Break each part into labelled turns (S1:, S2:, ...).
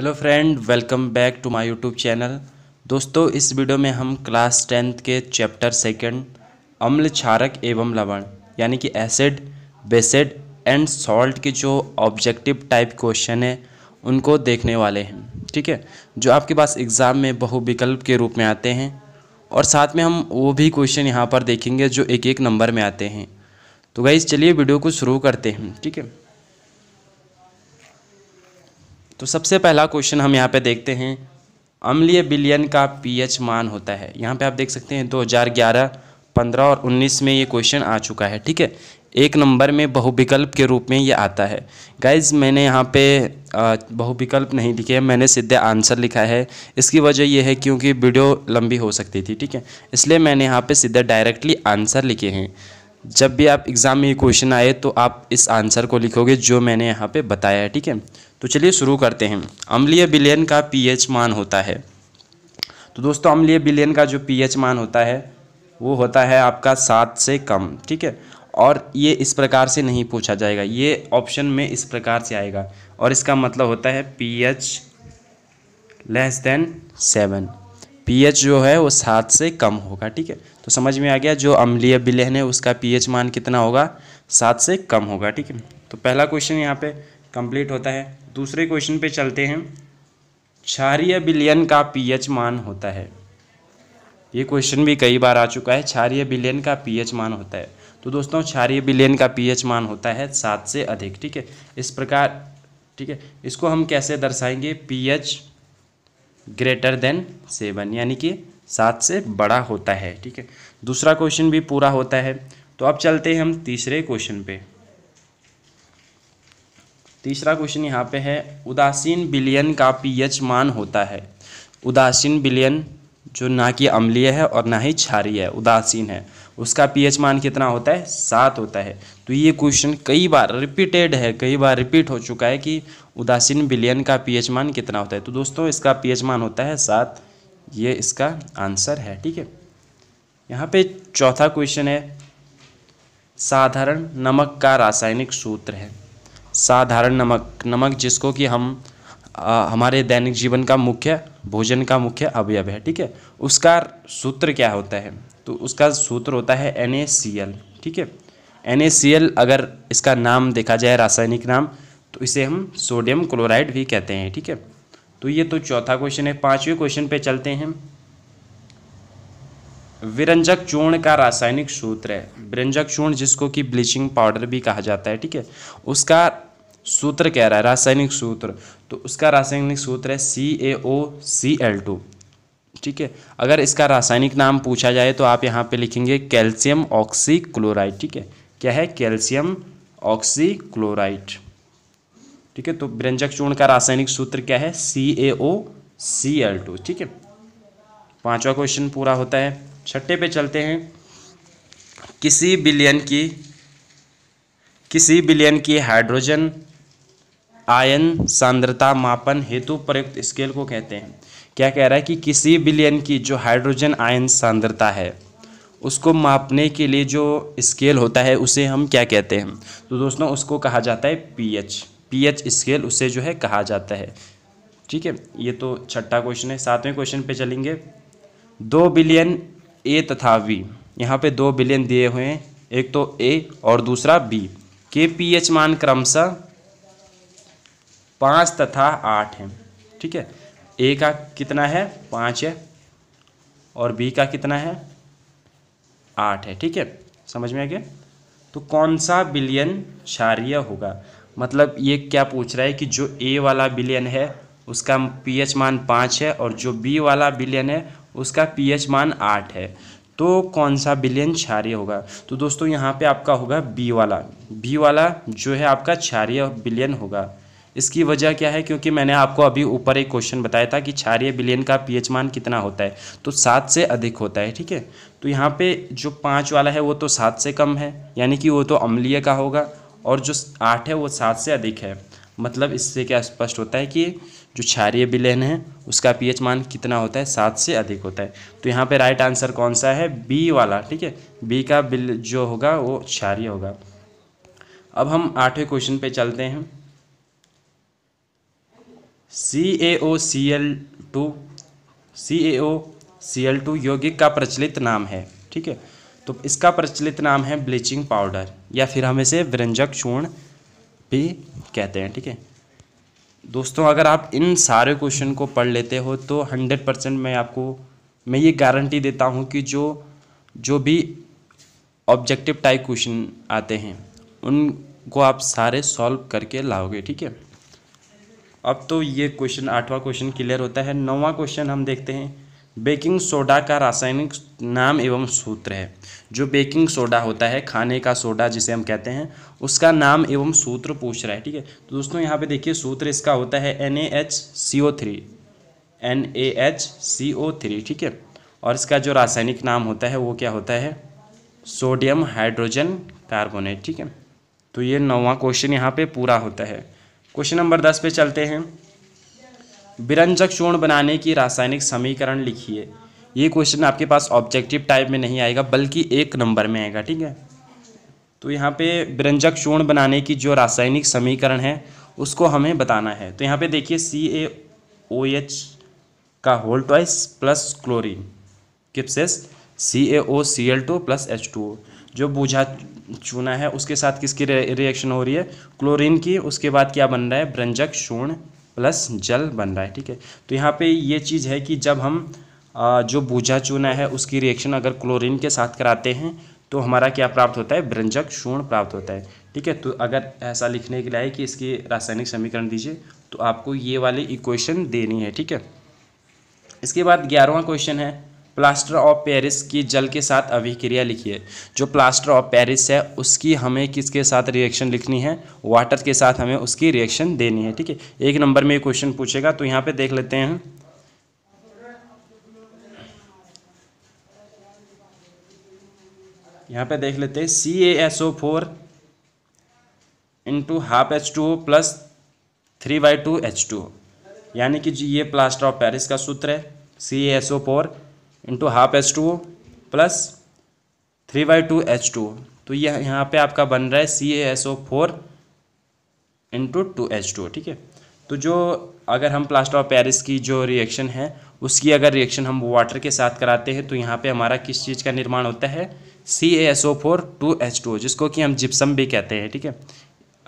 S1: hello friend welcome back to my YouTube channel दोस्तों इस video में हम क्लास टेंथ के चैप्टर सेकंड अम्ल क्षारक एवं लवण यानी कि एसिड बेसिड एंड सॉल्ट के जो ऑब्जेक्टिव टाइप क्वेश्चन है उनको देखने वाले हैं ठीक है जो आपके पास एग्ज़ाम में बहुविकल्प के रूप में आते हैं और साथ में हम वो भी क्वेश्चन यहाँ पर देखेंगे जो एक एक नंबर में आते हैं तो गाइज़ चलिए वीडियो को शुरू करते हैं ठीक है तो सबसे पहला क्वेश्चन हम यहाँ पे देखते हैं अम्लीय बिलियन का पीएच मान होता है यहाँ पे आप देख सकते हैं 2011, 15 और 19 में ये क्वेश्चन आ चुका है ठीक है एक नंबर में बहुविकल्प के रूप में ये आता है गाइज मैंने यहाँ पे बहुविकल्प नहीं लिखे हैं मैंने सीधे आंसर लिखा है इसकी वजह यह है क्योंकि वीडियो लंबी हो सकती थी ठीक है इसलिए मैंने यहाँ पर सीधे डायरेक्टली आंसर लिखे हैं जब भी आप एग्ज़ाम में ये क्वेश्चन आए तो आप इस आंसर को लिखोगे जो मैंने यहाँ पे बताया है ठीक है तो चलिए शुरू करते हैं अम्लीय विलयन का पीएच मान होता है तो दोस्तों अम्लीय विलयन का जो पीएच मान होता है वो होता है आपका सात से कम ठीक है और ये इस प्रकार से नहीं पूछा जाएगा ये ऑप्शन में इस प्रकार से आएगा और इसका मतलब होता है H less than seven pH जो है वो सात से कम होगा ठीक है तो समझ में आ गया जो अम्लीय विलयन है उसका पीएच मान कितना होगा सात से कम होगा ठीक है तो पहला क्वेश्चन यहाँ पे कंप्लीट होता है दूसरे क्वेश्चन पे चलते हैं क्षारीय बिलियन का पीएच मान होता है ये क्वेश्चन भी कई बार आ चुका है क्षारीय बिलियन का पीएच मान होता है तो दोस्तों क्षारीय बिलियन का पीएच मान होता है सात से अधिक ठीक है इस प्रकार ठीक है इसको हम कैसे दर्शाएंगे पीएच ग्रेटर देन सेवन यानी कि सात से बड़ा होता है ठीक है दूसरा क्वेश्चन भी पूरा होता है तो अब चलते हैं हम तीसरे क्वेश्चन पे तीसरा क्वेश्चन यहाँ पे है उदासीन बिलियन का पीएच मान होता है उदासीन बिलियन जो ना कि अम्लीय है और ना ही क्षारीय है उदासीन है उसका पीएच मान कितना होता है सात होता है तो ये क्वेश्चन कई बार रिपीटेड है कई बार रिपीट हो चुका है कि उदासीन बिलियन का पीएच मान कितना होता है तो दोस्तों इसका पीएच मान होता है सात ये इसका आंसर है ठीक है यहाँ पे चौथा क्वेश्चन है साधारण नमक का रासायनिक सूत्र है साधारण नमक नमक जिसको कि हम आ, हमारे दैनिक जीवन का मुख्य भोजन का मुख्य अवयव है ठीक है उसका सूत्र क्या होता है तो उसका सूत्र होता है एन ठीक है एन अगर इसका नाम देखा जाए रासायनिक नाम तो इसे हम सोडियम क्लोराइड भी कहते हैं ठीक है तो ये तो चौथा क्वेश्चन है पाँचवें क्वेश्चन पे चलते हैं विरंजक चूर्ण का रासायनिक सूत्र है विरंजक चूर्ण जिसको कि ब्लीचिंग पाउडर भी कहा जाता है ठीक है उसका सूत्र कह रहा है रासायनिक सूत्र तो उसका रासायनिक सूत्र है C A O C L to ठीक है अगर इसका रासायनिक नाम पूछा जाए तो आप यहाँ पे लिखेंगे कैल्शियम ऑक्सी क्लोराइड ठीक है क्या है कैल्शियम ऑक्सी क्लोराइड ठीक है तो व्यंजक चूर्ण का रासायनिक सूत्र क्या है C A O C L to ठीक है पांचवा क्वेश्चन पूरा होता है छठे पे चलते हैं किसी बिलियन की किसी बिलियन की हाइड्रोजन आयन सांद्रता मापन हेतु प्रयुक्त स्केल को कहते हैं क्या कह रहा है कि किसी बिलियन की जो हाइड्रोजन आयन सांद्रता है उसको मापने के लिए जो स्केल होता है उसे हम क्या कहते हैं तो दोस्तों उसको कहा जाता है पीएच पीएच स्केल उसे जो है कहा जाता है ठीक है ये तो छठा क्वेश्चन है सातवें क्वेश्चन पे चलेंगे दो बिलियन ए तथा वी यहाँ पे दो बिलियन दिए हुए हैं एक तो ए और दूसरा बी के पी एच मान क्रमशः पाँच तथा आठ है ठीक है ए का कितना है पाँच है और बी का कितना है आठ है ठीक है समझ में आ गया तो कौन सा बिलियन क्षारीय होगा मतलब ये क्या पूछ रहा है कि जो ए वाला बिलियन है उसका पीएच मान पाँच है और जो बी वाला बिलियन है उसका पीएच मान आठ है तो कौन सा विलयन क्षारिय होगा तो दोस्तों यहाँ पे आपका होगा बी वाला बी वाला जो है आपका क्षारिय विलयन होगा इसकी वजह क्या है क्योंकि मैंने आपको अभी ऊपर एक क्वेश्चन बताया था कि क्षारिय विलयन का पीएच मान कितना होता है तो सात से अधिक होता है ठीक है तो यहाँ पे जो पाँच वाला है वो तो सात से कम है यानी कि वो तो अम्लीय का होगा और जो आठ है वो सात से अधिक है मतलब इससे क्या स्पष्ट होता है कि जो क्षारिय विलयन है उसका पीएच मान कितना होता है सात से अधिक होता है तो यहाँ पे राइट आंसर कौन सा है बी वाला ठीक है बी का बिल जो होगा वो क्षारिय होगा अब हम आठवें क्वेश्चन पे चलते हैं C A O C L two C A O C L two यौगिक का प्रचलित नाम है ठीक है तो इसका प्रचलित नाम है ब्लीचिंग पाउडर या फिर हम इसे व्यंजक चूर्ण भी कहते हैं ठीक है दोस्तों अगर आप इन सारे क्वेश्चन को पढ़ लेते हो तो हंड्रेड परसेंट मैं आपको मैं ये गारंटी देता हूँ कि जो जो भी ऑब्जेक्टिव टाइप क्वेश्चन आते हैं उनको आप सारे सॉल्व करके लाओगे ठीक है अब तो ये क्वेश्चन आठवां क्वेश्चन क्लियर होता है नौवां क्वेश्चन हम देखते हैं बेकिंग सोडा का रासायनिक नाम एवं सूत्र है जो बेकिंग सोडा होता है खाने का सोडा जिसे हम कहते हैं उसका नाम एवं सूत्र पूछ रहा है ठीक है तो दोस्तों यहाँ पे देखिए सूत्र इसका होता है N A H C O three N A H C O three ठीक है और इसका जो रासायनिक नाम होता है वो क्या होता है सोडियम हाइड्रोजन कार्बोनेट ठीक है तो ये नौवा क्वेश्चन यहाँ पर पूरा होता है क्वेश्चन नंबर दस पे चलते हैं विरंजक चूर्ण बनाने की रासायनिक समीकरण लिखिए ये क्वेश्चन आपके पास ऑब्जेक्टिव टाइप में नहीं आएगा बल्कि एक नंबर में आएगा ठीक है तो यहाँ पे विरंजक चूर्ण बनाने की जो रासायनिक समीकरण है उसको हमें बताना है तो यहाँ पे देखिए सी ए ओ एच का होल ट्वाइस प्लस क्लोरीन किप्सेस C A O C L two plus H two जो बूझा चूना है उसके साथ किसकी रिएक्शन हो रही है क्लोरीन की उसके बाद क्या बन रहा है ब्रंजक शूर्ण प्लस जल बन रहा है ठीक है तो यहाँ पे ये चीज़ है कि जब हम जो भूजा चूना है उसकी रिएक्शन अगर क्लोरीन के साथ कराते हैं तो हमारा क्या प्राप्त होता है ब्रंजक शूर्ण प्राप्त होता है ठीक है तो अगर ऐसा लिखने के लिए कि इसकी रासायनिक समीकरण दीजिए तो आपको ये वाली इक्वेशन देनी है ठीक है इसके बाद ग्यारहवा क्वेश्चन है प्लास्टर ऑफ पेरिस की जल के साथ अभिक्रिया लिखिए जो प्लास्टर ऑफ पेरिस है उसकी हमें किसके साथ रिएक्शन लिखनी है वाटर के साथ हमें उसकी रिएक्शन देनी है ठीक है एक नंबर में क्वेश्चन पूछेगा तो यहाँ पे देख लेते हैं यहाँ पे देख लेते हैं C A S O four into half H two plus three by two H two यानी कि ये प्लास्टर ऑफ पेरिस का सूत्र है C S O four into half H two plus three by two H two तो यह यहाँ पे आपका बन रहा है C A S O four into two H two ठीक है तो जो अगर हम प्लास्टर ऑफ पेरिस की जो रिएक्शन है उसकी अगर रिएक्शन हम वाटर के साथ कराते हैं तो यहाँ पे हमारा किस चीज़ का निर्माण होता है C A S O four two H two जिसको कि हम जिप्सम भी कहते हैं ठीक है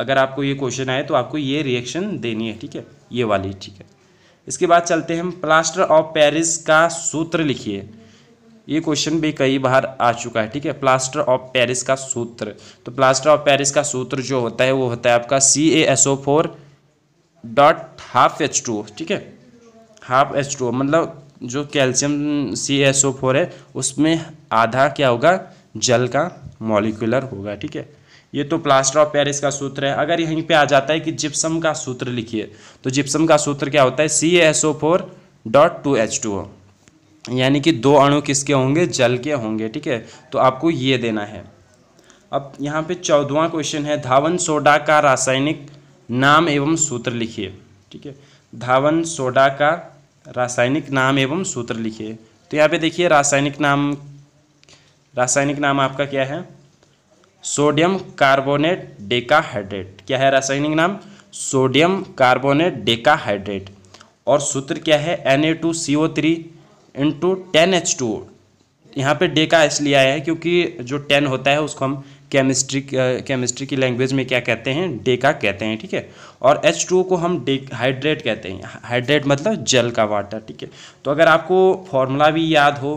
S1: अगर आपको ये क्वेश्चन आए तो आपको ये रिएक्शन देनी है ठीक है ये वाली ठीक है इसके बाद चलते हैं हम प्लास्टर ऑफ पेरिस का सूत्र लिखिए ये क्वेश्चन भी कई बार आ चुका है ठीक है प्लास्टर ऑफ पेरिस का सूत्र तो प्लास्टर ऑफ पेरिस का सूत्र जो होता है वो होता है आपका C A S O four dot half H two ठीक है हाफ एच टू मतलब जो calcium C S O four है उसमें आधा क्या होगा जल का मॉलिकुलर होगा ठीक है ये तो प्लास्टर ऑफ पेरिस का सूत्र है अगर यहीं पे आ जाता है कि जिप्सम का सूत्र लिखिए तो जिप्सम का सूत्र क्या होता है C S O four dot two H two O यानी कि दो अणु किसके होंगे जल के होंगे ठीक है तो आपको ये देना है अब यहाँ पे चौदवा क्वेश्चन है धावन सोडा का रासायनिक नाम एवं सूत्र लिखिए ठीक है धावन सोडा का रासायनिक नाम एवं सूत्र लिखिए तो यहाँ पे देखिए रासायनिक नाम रासायनिक नाम आपका क्या है सोडियम कार्बोनेट डेकाहाइड्रेट क्या है रासायनिक नाम सोडियम कार्बोनेट डेकाहाइड्रेट और सूत्र क्या है N A two C O three into ten H two यहाँ पर डेका इसलिए आया है क्योंकि जो टेन होता है उसको हम केमिस्ट्री केमिस्ट्री की लैंग्वेज में क्या कहते हैं डेका कहते हैं ठीक है और एच टू को हम डे हाइड्रेट कहते हैं हाइड्रेट मतलब जल का वाटर ठीक है तो अगर आपको फॉर्मूला भी याद हो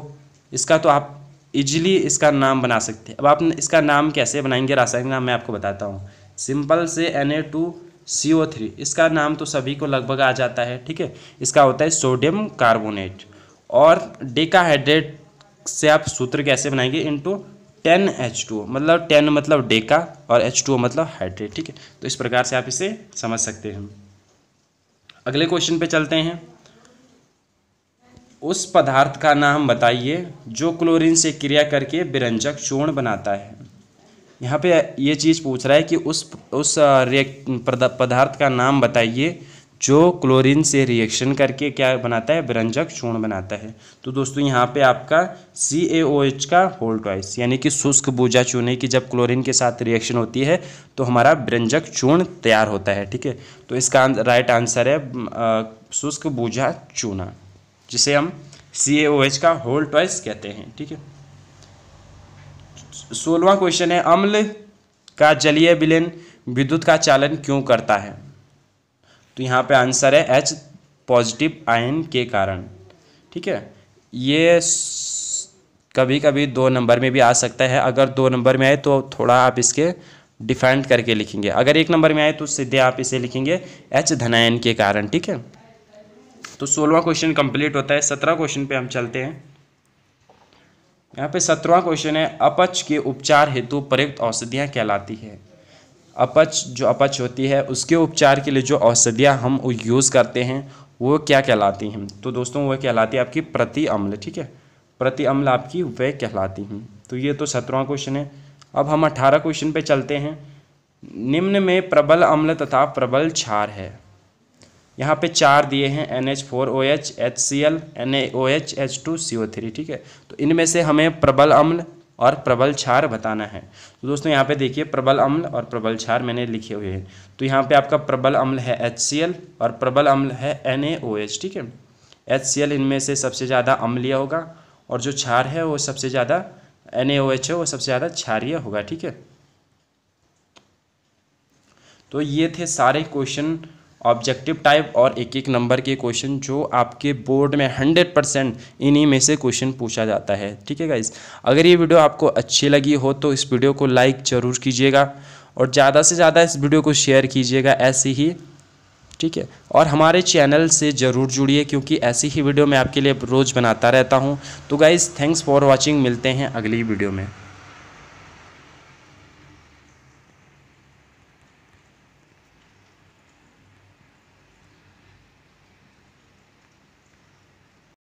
S1: इसका तो आप इजीली इसका नाम बना सकते हैं अब आप इसका नाम कैसे बनाएंगे रासायनिक नाम मैं आपको बताता हूँ सिंपल से N A two C O three इसका नाम तो सभी को लगभग आ जाता है ठीक है इसका होता है सोडियम कार्बोनेट और डेकाहाइड्रेट से आप सूत्र कैसे बनाएंगे टू टेन एच टू मतलब टेन मतलब डेका और एच टू मतलब हाइड्रेट ठीक है तो इस प्रकार से आप इसे समझ सकते हैं अगले क्वेश्चन पे चलते हैं उस पदार्थ का नाम बताइए जो क्लोरीन से क्रिया करके विरंजक चूर्ण बनाता है यहाँ पे ये चीज़ पूछ रहा है कि उस उस रिएक्ट पदार्थ का नाम बताइए जो क्लोरीन से रिएक्शन करके क्या बनाता है विरंजक चूर्ण बनाता है तो दोस्तों यहाँ पे आपका सी ए ओ एच का होल ट्वाइस यानी कि शुष्क बूजा चूने की जब क्लोरीन के साथ रिएक्शन होती है तो हमारा विरंजक चूर्ण तैयार होता है ठीक है तो इसका राइट आंसर है शुष्क बूझा चूना जिसे हम सी ए ओ एच का होल ट्वाइस कहते हैं ठीक है सोलवा क्वेश्चन है अम्ल का जलीय विलयन विद्युत का चालन क्यों करता है तो यहाँ पे आंसर है एच पॉजिटिव आयन के कारण ठीक है ये कभी कभी दो नंबर में भी आ सकता है अगर दो नंबर में आए तो थोड़ा आप इसके डिफाइंड करके लिखेंगे अगर एक नंबर में आए तो सीधे आप इसे लिखेंगे एच धनायन के कारण ठीक है तो सोलवा क्वेश्चन कंप्लीट होता है सत्रह क्वेश्चन पे हम चलते हैं यहाँ पे सत्रवा क्वेश्चन है अपच के उपचार हेतु प्रयुक्त औषधियाँ कहलाती है अपच जो अपच होती है उसके उपचार के लिए जो औषधियाँ हम यूज़ करते हैं वो क्या कहलाती हैं तो दोस्तों वह कहलाती है आपकी प्रति अम्ल ठीक है प्रति अम्ल आपकी वह कहलाती हैं तो ये तो सत्रवा क्वेश्चन है अब हम अठारह क्वेश्चन पे चलते हैं निम्न में प्रबल अम्ल तथा प्रबल क्षार है यहाँ पे चार दिए हैं N H four O H H C L N A O H H two C O three ठीक है तो इनमें से हमें प्रबल अम्ल और प्रबल क्षार बताना है तो दोस्तों यहाँ पे देखिए प्रबल अम्ल और प्रबल क्षार मैंने लिखे हुए हैं तो यहाँ पे आपका प्रबल अम्ल है एच सी एल और प्रबल अम्ल है एन ए ओ एच ठीक है एच सी एल इनमें से सबसे ज़्यादा अम्लीय होगा और जो क्षार है वो सबसे ज़्यादा एन ए ओ एच है वो सबसे ज़्यादा क्षारीय होगा ठीक है तो ये थे सारे क्वेश्चन ऑब्जेक्टिव टाइप और एक एक नंबर के क्वेश्चन जो आपके बोर्ड में हंड्रेड परसेंट इन्हीं में से क्वेश्चन पूछा जाता है ठीक है गाइज अगर ये वीडियो आपको अच्छी लगी हो तो इस वीडियो को लाइक ज़रूर कीजिएगा और ज़्यादा से ज़्यादा इस वीडियो को शेयर कीजिएगा ऐसे ही ठीक है और हमारे चैनल से ज़रूर जुड़िए क्योंकि ऐसी ही वीडियो मैं आपके लिए रोज़ बनाता रहता हूँ तो गाइज़ थैंक्स फॉर वॉचिंग मिलते हैं अगली वीडियो में